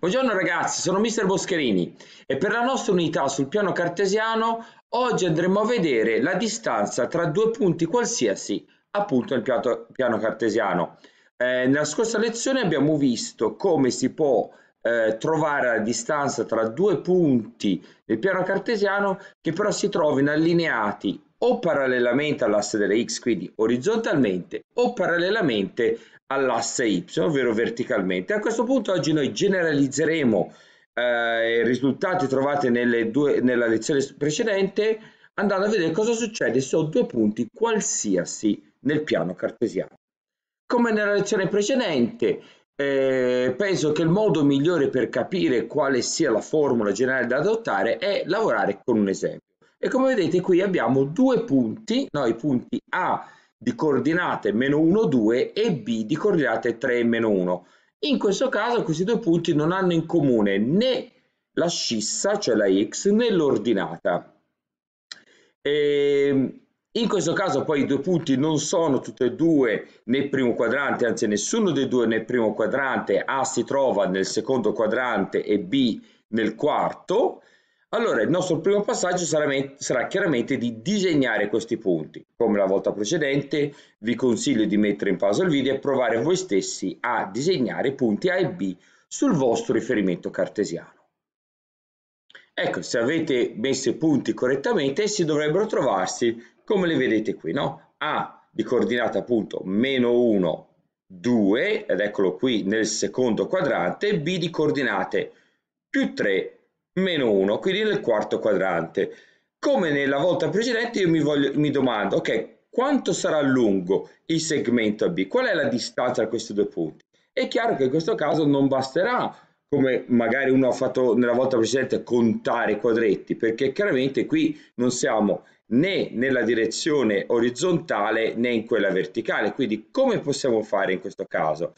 Buongiorno ragazzi, sono Mr. Boscherini e per la nostra unità sul piano cartesiano oggi andremo a vedere la distanza tra due punti qualsiasi appunto nel piano, cartesiano. Eh, nella scorsa lezione abbiamo visto come si può eh, trovare la distanza tra due punti nel piano cartesiano che però si trovino allineati o parallelamente all'asse delle x, quindi orizzontalmente, o parallelamente all'asse y, ovvero verticalmente. A questo punto oggi noi generalizzeremo eh, i risultati trovati due, nella lezione precedente andando a vedere cosa succede se ho due punti qualsiasi nel piano cartesiano. Come nella lezione precedente, eh, penso che il modo migliore per capire quale sia la formula generale da adottare è lavorare con un esempio. E come vedete qui abbiamo due punti, no, i punti A di coordinate meno 1, 2 e B di coordinate 3, meno 1. In questo caso questi due punti non hanno in comune né la scissa, cioè la x, né l'ordinata. Ehm, in questo caso poi i due punti non sono tutti e due nel primo quadrante, anzi nessuno dei due nel primo quadrante, A si trova nel secondo quadrante e B nel quarto, allora, il nostro primo passaggio sarà, sarà, chiaramente di disegnare questi punti. Come la volta precedente, vi consiglio di mettere in pausa il video e provare voi stessi a disegnare punti A e B sul vostro riferimento cartesiano. Ecco, se avete messo i punti correttamente, essi dovrebbero trovarsi come li vedete qui, no? A di coordinata appunto meno 1, 2, ed eccolo qui nel secondo quadrante, B di coordinate più 3, meno 1, quindi nel quarto quadrante. Come nella volta precedente io mi, voglio, mi domando, ok, quanto sarà lungo il segmento AB? Qual è la distanza tra questi due punti? È chiaro che in questo caso non basterà, come magari uno ha fatto nella volta precedente, contare i quadretti, perché chiaramente qui non siamo né nella direzione orizzontale né in quella verticale. Quindi come possiamo fare in questo caso?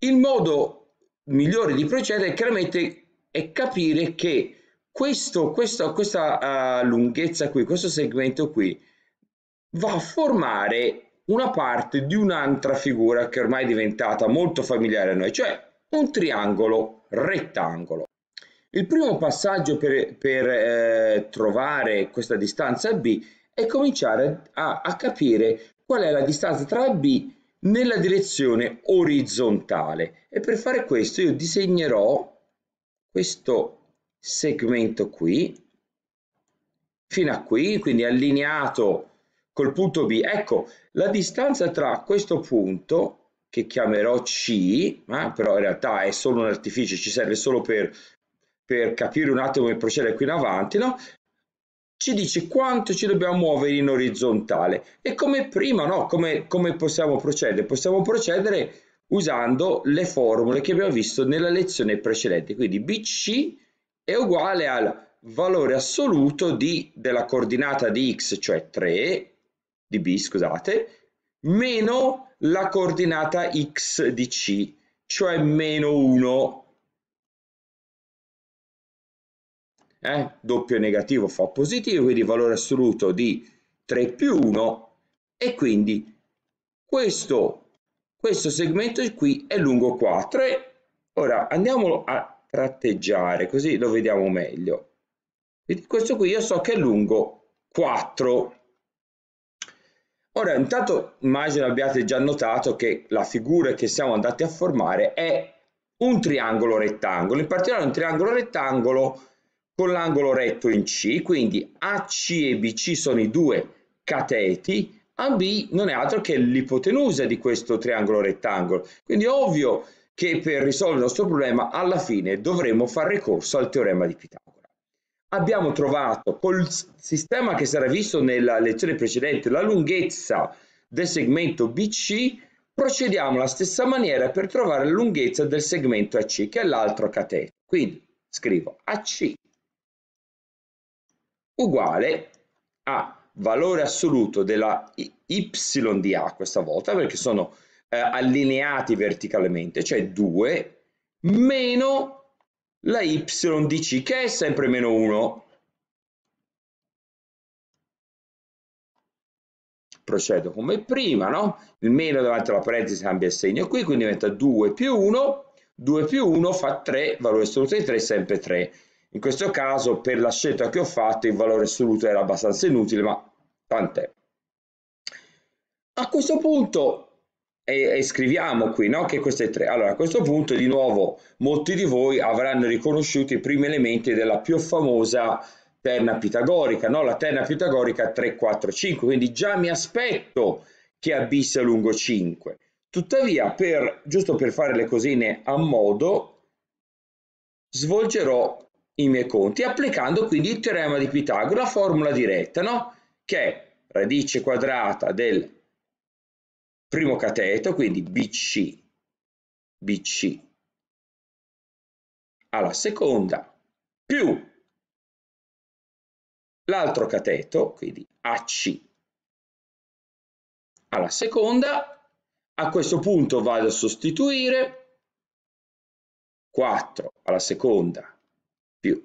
Il modo migliore di procedere è chiaramente e capire che questo, questo, questa uh, lunghezza qui, questo segmento qui, va a formare una parte di un'altra figura che ormai è diventata molto familiare a noi, cioè un triangolo rettangolo. Il primo passaggio per, per eh, trovare questa distanza B è cominciare a, a capire qual è la distanza tra B nella direzione orizzontale e per fare questo io disegnerò questo segmento qui fino a qui, quindi allineato col punto B. Ecco, la distanza tra questo punto, che chiamerò C, ma però in realtà è solo un artificio, ci serve solo per, per capire un attimo come procedere qui in avanti, no? ci dice quanto ci dobbiamo muovere in orizzontale e come prima, no? come, come possiamo procedere? Possiamo procedere usando le formule che abbiamo visto nella lezione precedente. Quindi BC è uguale al valore assoluto di, della coordinata di x, cioè 3, di b, scusate, meno la coordinata x di c, cioè meno 1. Eh? Doppio negativo fa positivo, quindi valore assoluto di 3 più 1 e quindi questo questo segmento qui è lungo 4 e ora andiamolo a tratteggiare così lo vediamo meglio questo qui io so che è lungo 4 ora intanto immagino abbiate già notato che la figura che siamo andati a formare è un triangolo rettangolo in particolare un triangolo rettangolo con l'angolo retto in C quindi AC e BC sono i due cateti AB non è altro che l'ipotenusa di questo triangolo rettangolo. Quindi è ovvio che per risolvere il nostro problema alla fine dovremo fare ricorso al teorema di Pitagora. Abbiamo trovato col sistema che sarà visto nella lezione precedente la lunghezza del segmento BC, procediamo alla stessa maniera per trovare la lunghezza del segmento AC, che è l'altro cateto. Quindi scrivo AC uguale a valore assoluto della y di A questa volta, perché sono eh, allineati verticalmente, cioè 2, meno la y di C, che è sempre meno 1. Procedo come prima, no? Il meno davanti alla parentesi cambia il segno qui, quindi diventa 2 più 1, 2 più 1 fa 3, valore assoluto di 3 sempre 3. In questo caso per la scelta che ho fatto il valore assoluto era abbastanza inutile, ma tant'è. A questo punto, e, e scriviamo qui no, che queste tre, allora a questo punto di nuovo molti di voi avranno riconosciuto i primi elementi della più famosa terna pitagorica, no? la terna pitagorica 3, 4, 5, quindi già mi aspetto che AB sia lungo 5. Tuttavia, per, giusto per fare le cosine a modo, svolgerò i miei conti applicando quindi il teorema di Pitagora, la formula diretta, no? che è radice quadrata del primo cateto, quindi BC, BC alla seconda, più l'altro cateto, quindi AC alla seconda, a questo punto vado a sostituire 4 alla seconda più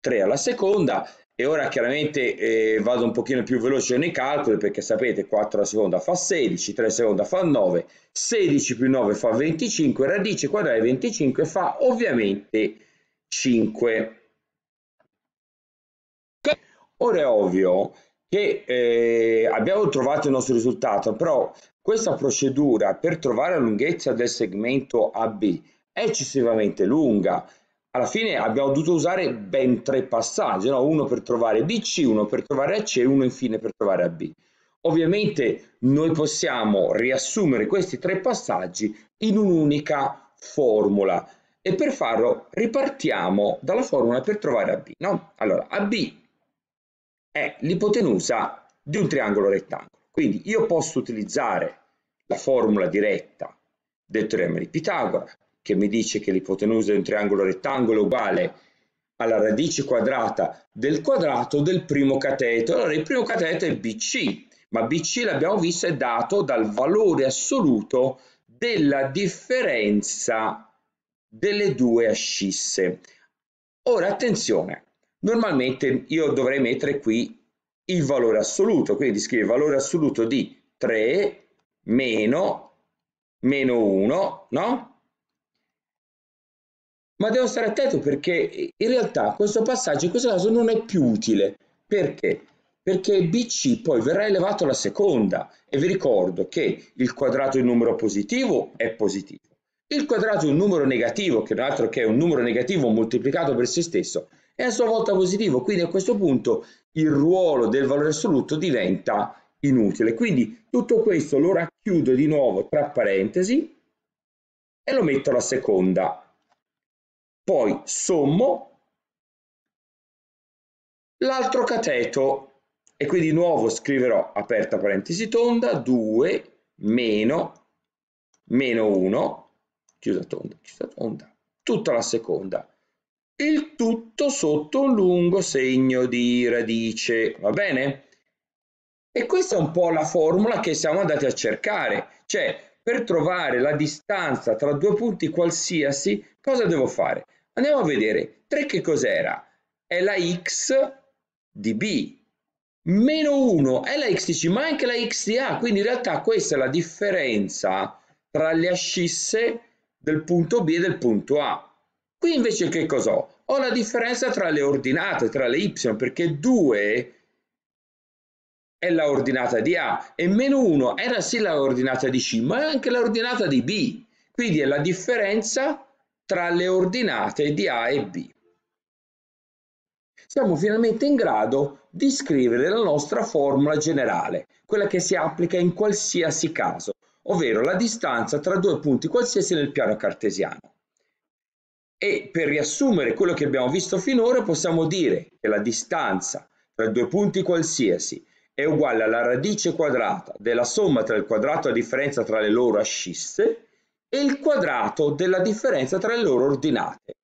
3 alla seconda e ora chiaramente eh, vado un pochino più veloce nei calcoli perché sapete 4 alla seconda fa 16, 3 alla seconda fa 9, 16 più 9 fa 25, radice quadrata di 25 fa ovviamente 5. Ora è ovvio che eh, abbiamo trovato il nostro risultato, però questa procedura per trovare la lunghezza del segmento AB è eccessivamente lunga alla fine abbiamo dovuto usare ben tre passaggi, no? uno per trovare BC, uno per trovare AC e uno infine per trovare AB. Ovviamente noi possiamo riassumere questi tre passaggi in un'unica formula e per farlo ripartiamo dalla formula per trovare AB. No? Allora, AB è l'ipotenusa di un triangolo rettangolo. Quindi io posso utilizzare la formula diretta del teorema di Pitagora, che mi dice che l'ipotenusa di un triangolo rettangolo è uguale alla radice quadrata del quadrato del primo cateto. Allora il primo cateto è BC, ma BC l'abbiamo visto è dato dal valore assoluto della differenza delle due ascisse. Ora attenzione, normalmente io dovrei mettere qui il valore assoluto, quindi scrive valore assoluto di 3 meno meno 1, no? ma devo stare attento perché in realtà questo passaggio in questo caso non è più utile. Perché? Perché BC poi verrà elevato alla seconda e vi ricordo che il quadrato di un numero positivo è positivo. Il quadrato di un numero negativo, che non altro che è un numero negativo moltiplicato per se stesso, è a sua volta positivo, quindi a questo punto il ruolo del valore assoluto diventa inutile. Quindi tutto questo lo racchiudo di nuovo tra parentesi e lo metto alla seconda poi sommo l'altro cateto e qui di nuovo scriverò aperta parentesi tonda 2 meno meno 1 chiusa tonda chiusa tonda tutta la seconda il tutto sotto un lungo segno di radice va bene e questa è un po' la formula che siamo andati a cercare cioè per trovare la distanza tra due punti qualsiasi cosa devo fare Andiamo a vedere, 3 che cos'era? È la x di b, meno 1 è la x di C, ma anche la x di A, quindi in realtà questa è la differenza tra le ascisse del punto B e del punto A. Qui invece che cosa ho? Ho la differenza tra le ordinate, tra le y, perché 2 è la ordinata di A e meno 1 era sì la ordinata di C, ma è anche la ordinata di B, quindi è la differenza tra le ordinate di A e B. Siamo finalmente in grado di scrivere la nostra formula generale, quella che si applica in qualsiasi caso, ovvero la distanza tra due punti qualsiasi nel piano cartesiano. E per riassumere quello che abbiamo visto finora possiamo dire che la distanza tra due punti qualsiasi è uguale alla radice quadrata della somma tra il quadrato a differenza tra le loro ascisse e il quadrato della differenza tra le loro ordinate.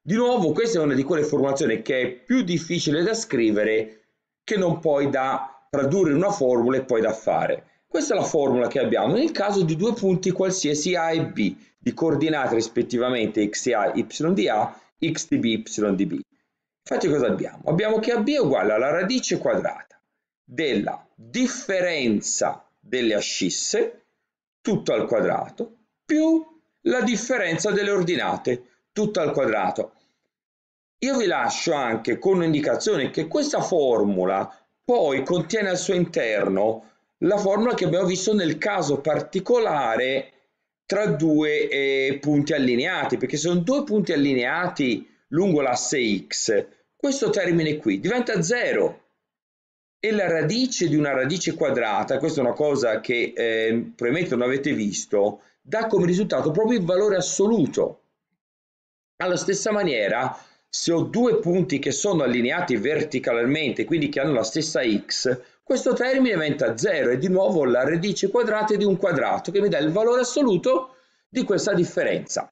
Di nuovo, questa è una di quelle formulazioni che è più difficile da scrivere che non poi da tradurre in una formula e poi da fare. Questa è la formula che abbiamo nel caso di due punti qualsiasi A e B, di coordinate rispettivamente x di A, y di A, x di B, y di B. Infatti cosa abbiamo? Abbiamo che AB è uguale alla radice quadrata della differenza delle ascisse, tutto al quadrato, più la differenza delle ordinate, tutto al quadrato. Io vi lascio anche con un'indicazione che questa formula poi contiene al suo interno la formula che abbiamo visto nel caso particolare tra due eh, punti allineati, perché sono due punti allineati lungo l'asse x, questo termine qui diventa 0 e la radice di una radice quadrata, questa è una cosa che eh, probabilmente non avete visto, dà come risultato proprio il valore assoluto. Alla stessa maniera, se ho due punti che sono allineati verticalmente, quindi che hanno la stessa x, questo termine diventa 0 e di nuovo la radice quadrata di un quadrato che mi dà il valore assoluto di questa differenza.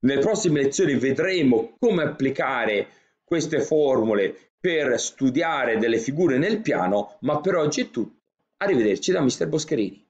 Nelle prossime lezioni vedremo come applicare queste formule per studiare delle figure nel piano, ma per oggi è tutto. Arrivederci da Mister Boscherini.